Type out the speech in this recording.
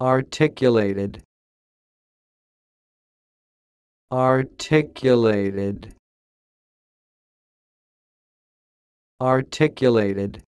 articulated articulated articulated